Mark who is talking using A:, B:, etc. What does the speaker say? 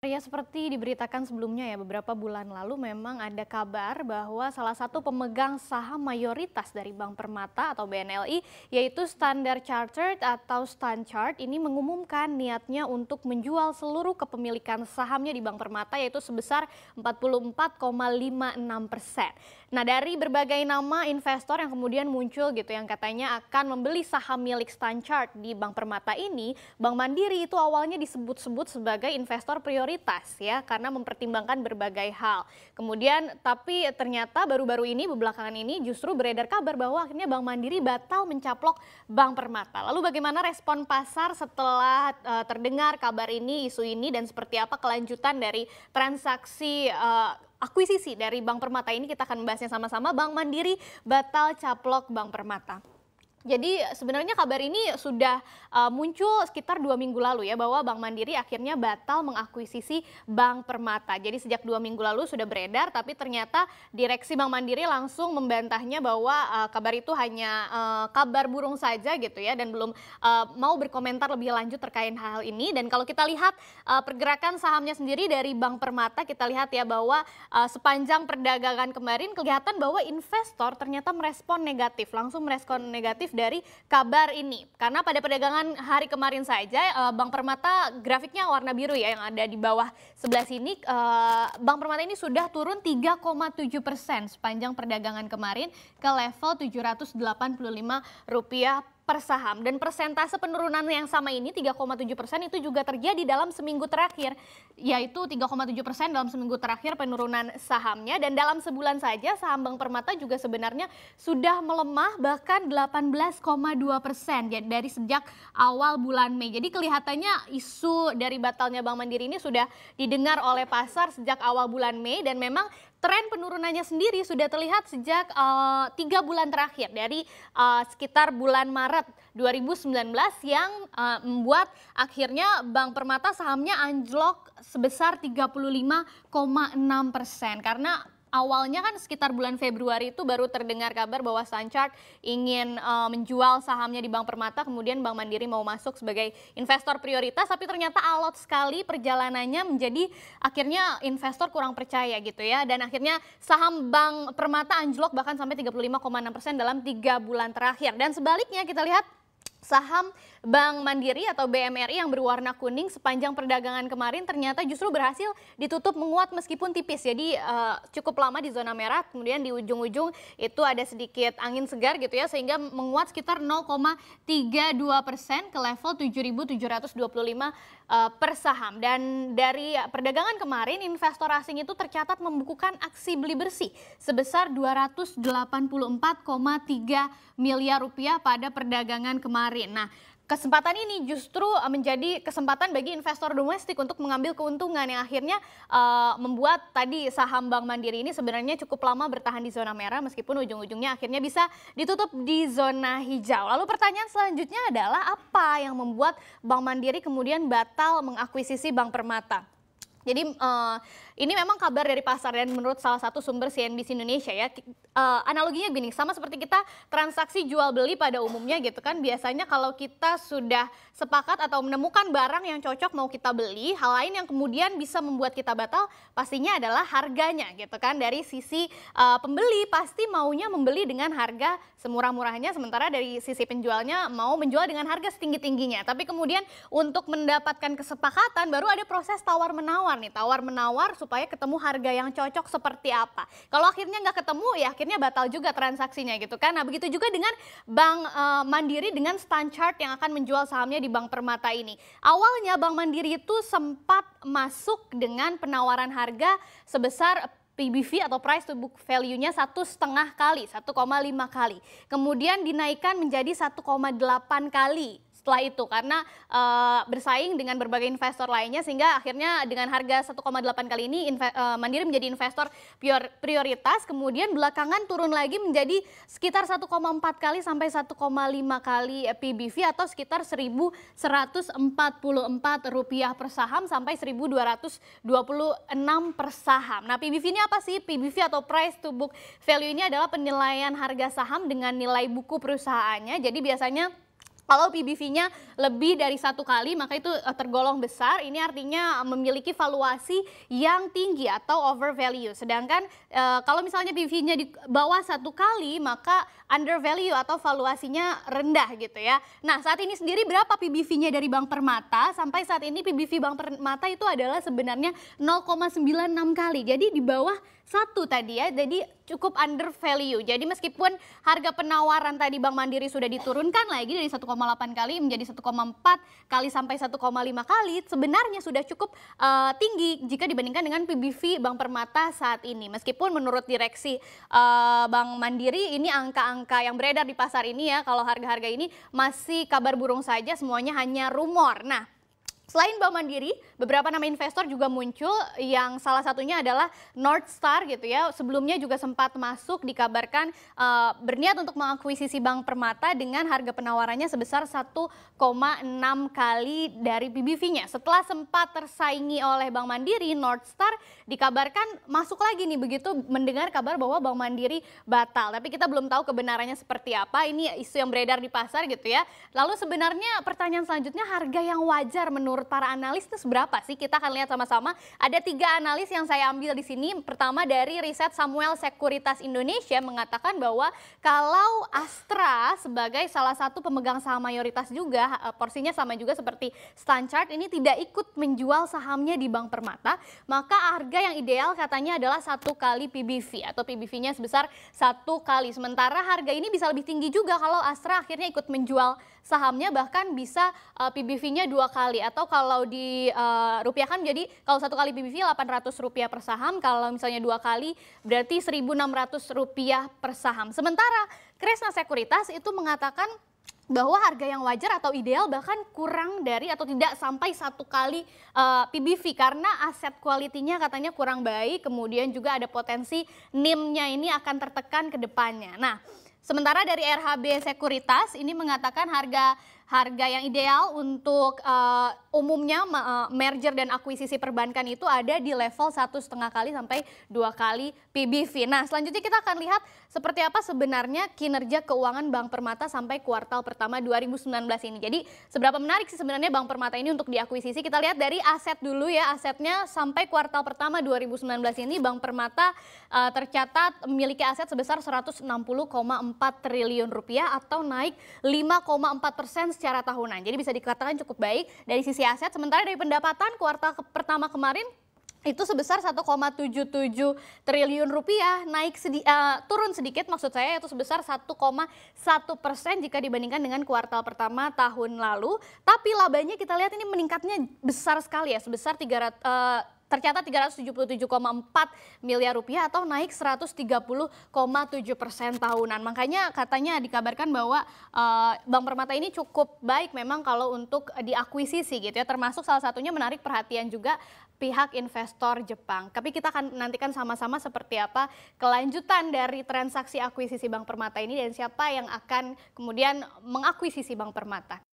A: Ya seperti diberitakan sebelumnya ya beberapa bulan lalu memang ada kabar bahwa salah satu pemegang saham mayoritas dari Bank Permata atau BNLI yaitu Standard Chartered atau Stan ini mengumumkan niatnya untuk menjual seluruh kepemilikan sahamnya di Bank Permata yaitu sebesar 44,56 persen. Nah dari berbagai nama investor yang kemudian muncul gitu yang katanya akan membeli saham milik Stan di Bank Permata ini, Bank Mandiri itu awalnya disebut-sebut sebagai investor prioritas prioritas ya karena mempertimbangkan berbagai hal. Kemudian tapi ternyata baru-baru ini belakangan ini justru beredar kabar bahwa akhirnya Bank Mandiri batal mencaplok Bank Permata. Lalu bagaimana respon pasar setelah uh, terdengar kabar ini, isu ini dan seperti apa kelanjutan dari transaksi uh, akuisisi dari Bank Permata ini kita akan membahasnya sama-sama Bank Mandiri batal caplok Bank Permata. Jadi sebenarnya kabar ini sudah uh, muncul sekitar dua minggu lalu ya bahwa Bank Mandiri akhirnya batal mengakuisisi Bank Permata. Jadi sejak dua minggu lalu sudah beredar, tapi ternyata direksi Bank Mandiri langsung membantahnya bahwa uh, kabar itu hanya uh, kabar burung saja gitu ya dan belum uh, mau berkomentar lebih lanjut terkait hal ini. Dan kalau kita lihat uh, pergerakan sahamnya sendiri dari Bank Permata, kita lihat ya bahwa uh, sepanjang perdagangan kemarin kelihatan bahwa investor ternyata merespon negatif, langsung merespon negatif positif dari kabar ini. Karena pada perdagangan hari kemarin saja, eh, Bank Permata grafiknya warna biru ya yang ada di bawah sebelah sini. Eh, Bank Permata ini sudah turun 3,7 persen sepanjang perdagangan kemarin ke level 785 rupiah per saham dan persentase penurunan yang sama ini 3,7 persen itu juga terjadi dalam seminggu terakhir yaitu 3,7 persen dalam seminggu terakhir penurunan sahamnya dan dalam sebulan saja saham Bank Permata juga sebenarnya sudah melemah bahkan 18,2 persen ya, dari sejak awal bulan Mei jadi kelihatannya isu dari batalnya Bank Mandiri ini sudah didengar oleh pasar sejak awal bulan Mei dan memang tren penurunannya sendiri sudah terlihat sejak eh, tiga uh, bulan terakhir dari uh, sekitar bulan Maret 2019 yang uh, membuat akhirnya Bank Permata sahamnya anjlok sebesar 35,6 persen karena awalnya kan sekitar bulan Februari itu baru terdengar kabar bahwa Sanchark ingin uh, menjual sahamnya di Bank Permata, kemudian Bank Mandiri mau masuk sebagai investor prioritas, tapi ternyata alot sekali perjalanannya menjadi akhirnya investor kurang percaya gitu ya, dan akhirnya saham Bank Permata anjlok bahkan sampai 35,6 persen dalam tiga bulan terakhir. Dan sebaliknya kita lihat saham Bank Mandiri atau BMRI yang berwarna kuning sepanjang perdagangan kemarin ternyata justru berhasil ditutup menguat meskipun tipis. Jadi uh, cukup lama di zona merah, kemudian di ujung-ujung itu ada sedikit angin segar gitu ya sehingga menguat sekitar 0,32 persen ke level 7.725 uh, eh, per saham. Dan dari perdagangan kemarin investor asing itu tercatat membukukan aksi beli bersih sebesar 284,3 miliar rupiah pada perdagangan kemarin sendiri. Nah, kesempatan ini justru eh, menjadi kesempatan bagi investor domestik untuk mengambil keuntungan yang akhirnya uh, membuat tadi saham Bank Mandiri ini sebenarnya cukup lama bertahan di zona merah meskipun ujung-ujungnya akhirnya bisa ditutup di zona hijau. Lalu pertanyaan selanjutnya adalah apa yang membuat Bank Mandiri kemudian batal mengakuisisi Bank Permata? Jadi uh, ini memang kabar dari pasar dan menurut salah satu sumber CNBC Indonesia ya uh, analoginya gini sama seperti kita transaksi jual beli pada umumnya gitu kan biasanya kalau kita sudah sepakat atau menemukan barang yang cocok mau kita beli hal lain yang kemudian bisa membuat kita batal pastinya adalah harganya gitu kan dari sisi uh, pembeli pasti maunya membeli dengan harga semurah-murahnya sementara dari sisi penjualnya mau menjual dengan harga setinggi-tingginya tapi kemudian untuk mendapatkan kesepakatan baru ada proses tawar menawar menawar nih, tawar menawar supaya ketemu harga yang cocok seperti apa. Kalau akhirnya nggak ketemu ya akhirnya batal juga transaksinya gitu kan. Nah begitu juga dengan Bank uh, Mandiri dengan stand chart yang akan menjual sahamnya di Bank Permata ini. Awalnya Bank Mandiri itu sempat masuk dengan penawaran harga sebesar PBV atau price to book value-nya satu setengah kali, 1,5 kali. Kemudian dinaikkan menjadi 1,8 kali setelah itu karena uh, bersaing dengan berbagai investor lainnya sehingga akhirnya dengan harga 1,8 kali ini inve, uh, Mandiri menjadi investor prior, prioritas kemudian belakangan turun lagi menjadi sekitar 1,4 kali sampai 1,5 kali PBV atau sekitar 1.144 rupiah per saham sampai 1.226 per saham. Nah PBV ini apa sih? PBV atau price to book value ini adalah penilaian harga saham dengan nilai buku perusahaannya. Jadi biasanya kalau PBV-nya lebih dari satu kali, maka itu eh, tergolong besar. Ini artinya memiliki valuasi yang tinggi atau over value. Sedangkan e, kalau misalnya PBV-nya di bawah satu kali, maka under value atau valuasinya rendah gitu ya. Nah saat ini sendiri berapa PBV-nya dari Bank Permata? Sampai saat ini PBV Bank Permata itu adalah sebenarnya 0,96 kali. Jadi di bawah satu tadi ya, jadi cukup under value. Jadi meskipun harga penawaran tadi Bank Mandiri sudah diturunkan lagi dari 1,8 kali menjadi 1,4 kali sampai 1,5 kali, sebenarnya sudah cukup uh, tinggi jika dibandingkan dengan PBV Bank Permata saat ini. Meskipun menurut direksi uh, Bank Mandiri ini angka-angka yang beredar di pasar ini ya, kalau harga-harga ini masih kabar burung saja, semuanya hanya rumor. Nah, Selain Bank Mandiri, beberapa nama investor juga muncul yang salah satunya adalah North Star gitu ya. Sebelumnya juga sempat masuk dikabarkan uh, berniat untuk mengakuisisi Bank Permata dengan harga penawarannya sebesar 1,6 kali dari PBV-nya. Setelah sempat tersaingi oleh Bank Mandiri, North Star dikabarkan masuk lagi nih begitu mendengar kabar bahwa Bank Mandiri batal. Tapi kita belum tahu kebenarannya seperti apa. Ini isu yang beredar di pasar gitu ya. Lalu sebenarnya pertanyaan selanjutnya harga yang wajar menurut menurut para analis itu seberapa sih? Kita akan lihat sama-sama. Ada tiga analis yang saya ambil di sini. Pertama dari riset Samuel Sekuritas Indonesia mengatakan bahwa kalau Astra sebagai salah satu pemegang saham mayoritas juga eh, porsinya sama juga seperti Stanchart ini tidak ikut menjual sahamnya di Bank Permata, maka harga yang ideal katanya adalah satu kali PBV atau PBV-nya sebesar satu kali. Sementara harga ini bisa lebih tinggi juga kalau Astra akhirnya ikut menjual sahamnya bahkan bisa uh, eh, PBV-nya dua kali atau kalau di uh, rupiah kan jadi kalau satu kali BBV 800 rupiah per saham, kalau misalnya dua kali berarti 1.600 rupiah per saham. Sementara Kresna Sekuritas itu mengatakan bahwa harga yang wajar atau ideal bahkan kurang dari atau tidak sampai satu kali uh, eh, PBV karena aset kualitinya katanya kurang baik kemudian juga ada potensi NIM-nya ini akan tertekan ke depannya. Nah, sementara dari RHB Sekuritas ini mengatakan harga harga yang ideal untuk uh, umumnya uh, merger dan akuisisi perbankan itu ada di level satu setengah kali sampai dua kali PBV. Nah selanjutnya kita akan lihat seperti apa sebenarnya kinerja keuangan Bank Permata sampai kuartal pertama 2019 ini. Jadi seberapa menarik sih sebenarnya Bank Permata ini untuk diakuisisi? Kita lihat dari aset dulu ya asetnya sampai kuartal pertama 2019 ini Bank Permata uh, tercatat memiliki aset sebesar 160,4 triliun rupiah atau naik 5,4 persen secara tahunan. Jadi bisa dikatakan cukup baik dari sisi aset. Sementara dari pendapatan kuartal ke pertama kemarin itu sebesar 1,77 triliun rupiah naik sedi uh, turun sedikit maksud saya itu sebesar 1,1 persen jika dibandingkan dengan kuartal pertama tahun lalu tapi labanya kita lihat ini meningkatnya besar sekali ya sebesar 300 uh, eh, tercatat 377,4 miliar rupiah atau naik 130,7 persen tahunan. Makanya katanya dikabarkan bahwa eh, Bank Permata ini cukup baik memang kalau untuk diakuisisi gitu ya. Termasuk salah satunya menarik perhatian juga pihak investor Jepang. Tapi kita akan nantikan sama-sama seperti apa kelanjutan dari transaksi akuisisi Bank Permata ini dan siapa yang akan kemudian mengakuisisi Bank Permata.